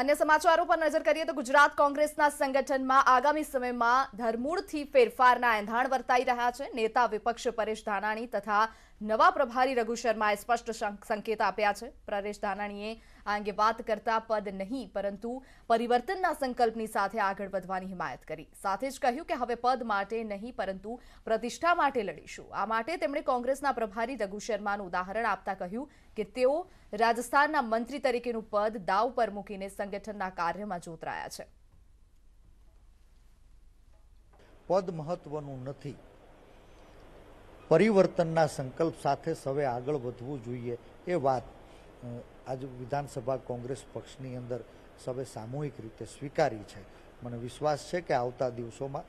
અન્ય સમાચારો પર નજર કરીએ તો ગુજરાત કોંગ્રેસના સંગઠનમાં આગામી સમયમાં ધરમૂળથી ફેરફારના એંધાણ વર્તાઈ રહ્યા છે નેતા વિપક્ષ પરેશ ધાનાણી તથા નવા પ્રભારી રઘુ શર્માએ સ્પષ્ટ સંકેત આપ્યા છે પરેશ ધાનાણીએ આ અંગે વાત કરતા પદ નહીં પરંતુ પરિવર્તનના સંકલ્પની સાથે આગળ વધવાની હિમાયત કરી સાથે જ કહ્યું કે હવે પદ માટે નહીં પરંતુ પ્રતિષ્ઠા માટે લડીશું આ માટે તેમણે કોંગ્રેસના પ્રભારી રઘુ શર્માનું ઉદાહરણ આપતા કહ્યું કે તેઓ રાજસ્થાનના મંત્રી તરીકેનું પદ દાવ પર મૂકીને સંગઠનના કાર્યમાં જોતરાયા છે પદ મહત્વનું નથી પરિવર્તનના સંકલ્પ સાથે સવે આગળ વધવું જોઈએ એ વાત આજ વિધાનસભા કોંગ્રેસ પક્ષની અંદર સૌએ સામૂહિક રીતે સ્વીકારી છે મને વિશ્વાસ છે કે આવતા દિવસોમાં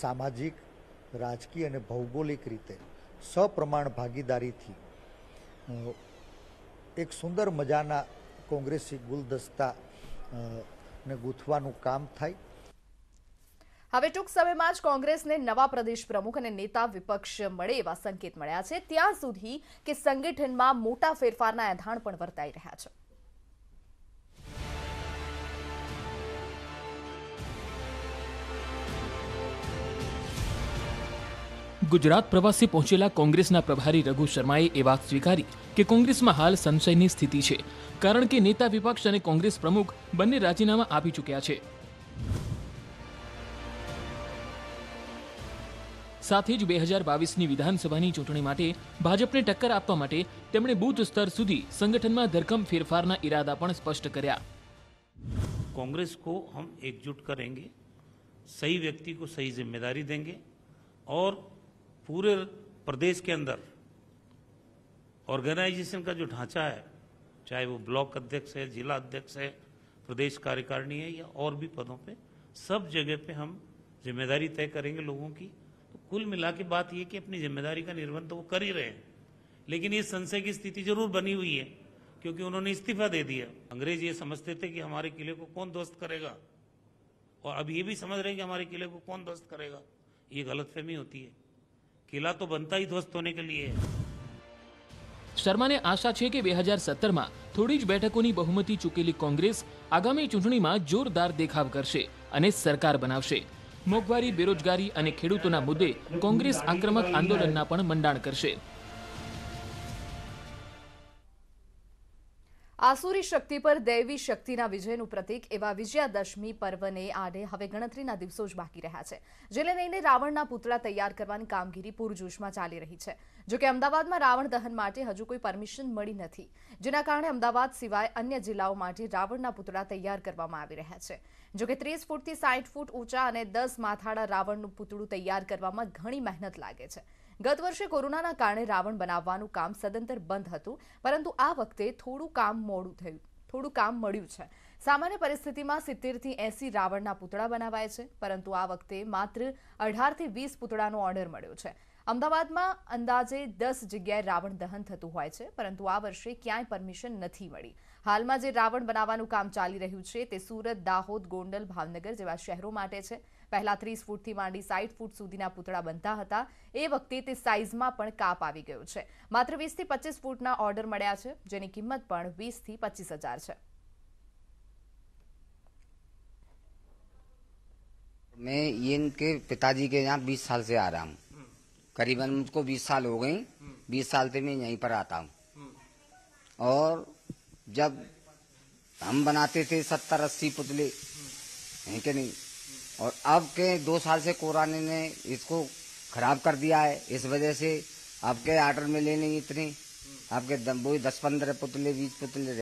સામાજિક રાજકીય અને ભૌગોલિક રીતે સપ્રમાણ ભાગીદારીથી એક સુંદર મજાના કોંગ્રેસી ગુલદસ્તા ને ગૂંથવાનું કામ થાય હવે ટૂંક સમયમાં જ કોંગ્રેસને નવા પ્રદેશ પ્રમુખ અને નેતા વિપક્ષ મળે એવા સંકેત મળ્યા છે ત્યાં સુધી કે સંગઠનમાં મોટા ફેરફારના એંધાણ પણ વર્તાઈ રહ્યા છે ગુજરાત પ્રવાસે પહોંચેલા કોંગ્રેસના પ્રભારી રઘુ શર્માએ એ વાત સ્વીકારી કે કોંગ્રેસમાં હાલ સંશયની સ્થિતિ છે કારણ કે નેતા વિપક્ષ અને કોંગ્રેસ પ્રમુખ બંને રાજીનામા આપી ચૂક્યા છે साथ ही બે बीस બાવીસની વિધાનસભાની ચૂંટણી માટે ભાજપને ટક્કર આપવા માટે તેમણે બૂથ સ્તર સુધી સંગઠનમાં ધરખમ ફેરફારના ઇરાદા कांग्रेस को हम एकजुट करेंगे सही व्यक्ति को सही जिम्मेदारी देंगे और पूरे प्रदेश के अंदर ऑर्गेनाइजेशन का जो ढांचा है चाहे वो ब्लॉक अध्यक्ष है जिला अध्यक्ष है प्रदेश कार्यकारिणी है या और भी पदों पे सब जगह पे हम जिम्मेदारी तय करेंगे लोगों की कुल मिला के बात यह कि अपनी जिम्मेदारी का निर्वहन तो वो कर ही रहे हैं लेकिन ये संशय की स्थिति जरूर बनी हुई है क्योंकि उन्होंने इस्तीफा दे दिया अंग्रेज ये समझते थे कि हमारे किले को कौन ध्वस्त करेगा और अब ये भी समझ रहे हैं कि हमारे किले को कौन ध्वस्त करेगा ये गलतफहमी होती है किला तो કિલ્લા તો બનતા ધ્વસ્ત હોને કે લીએ શર્માને આશા છે કે બે હજાર સત્તરમાં થોડી જ બેઠકોની બહુમતી ચૂકેલી કોંગ્રેસ આગામી ચૂંટણીમાં જોરદાર દેખાવ કરશે અને સરકાર બનાવશે મોંઘવારી બેરોજગારી અને ખેડૂતોના મુદ્દે કોંગ્રેસ આક્રમક આંદોલનના પણ મંડાણ કરશે આસુરી શક્તિ પર દૈવી શક્તિના વિજયનું પ્રતીક એવા વિજયાદશમી પર્વને આડે હવે ગણતરીના દિવસો જ બાકી રહ્યા છે જેને લઈને રાવણના પૂતળા તૈયાર કરવાની કામગીરી પૂરજોશમાં ચાલી રહી છે જોકે અમદાવાદમાં રાવણ દહન માટે હજુ કોઈ પરમિશન મળી નથી જેના કારણે અમદાવાદ સિવાય અન્ય જિલ્લાઓ માટે રાવણના પૂતળા તૈયાર કરવામાં આવી રહ્યા છે જોકે ત્રીસ ફૂટથી સાઠ ફૂટ ઊંચા અને દસ માથાળા રાવણનું પૂતળું તૈયાર કરવામાં ઘણી મહેનત લાગે છે ગત વર્ષે કોરોનાના કારણે રાવણ બનાવવાનું કામ સદંતર બંધ હતું પરંતુ આ વખતે થોડું કામ મોડું થયું થોડું કામ મળ્યું છે સામાન્ય પરિસ્થિતિમાં સિત્તેરથી એસી રાવણના પૂતળા બનાવાય છે પરંતુ આ વખતે માત્ર અઢારથી વીસ પુતળાનો ઓર્ડર મળ્યો છે અમદાવાદમાં અંદાજે દસ જગ્યાએ રાવણ દહન થતું હોય છે પરંતુ આ વર્ષે ક્યાંય પરમિશન નથી મળી હાલમાં જે રાવણ બનાવવાનું કામ ચાલી રહ્યું છે તે સુરત દાહોદ ગોંડલ ભાવનગર જેવા શહેરો માટે છે પહેલા 30 ફૂટ થી માંડી 60 ફૂટ સુધી ના પુતળા બનતા હતા એ વખતે તે સાઈઝ માં પણ કાપ આવી ગયો છે માત્ર 20 થી 25 ફૂટ ના ઓર્ડર મળ્યા છે જેની કિંમત પણ 20 થી 25000 છે મેં ઈનકે પિતાજી કે ત્યાં 20 સાલ સે આ રહા હું હમ કरीबन मुझको 20 સાલ હો ગયે 20 સાલ તે મેં યહી પર aata hu હમ ઓર જબ હમ બનાતે تھے 70 80 પુતલે હેકેની और अब के दो साल से कोराने ने इसको खराब कर दिया है इस वजह से आपके आर्डर ले नहीं इतनी आपके वही दस पंद्रह पुतले बीस पुतले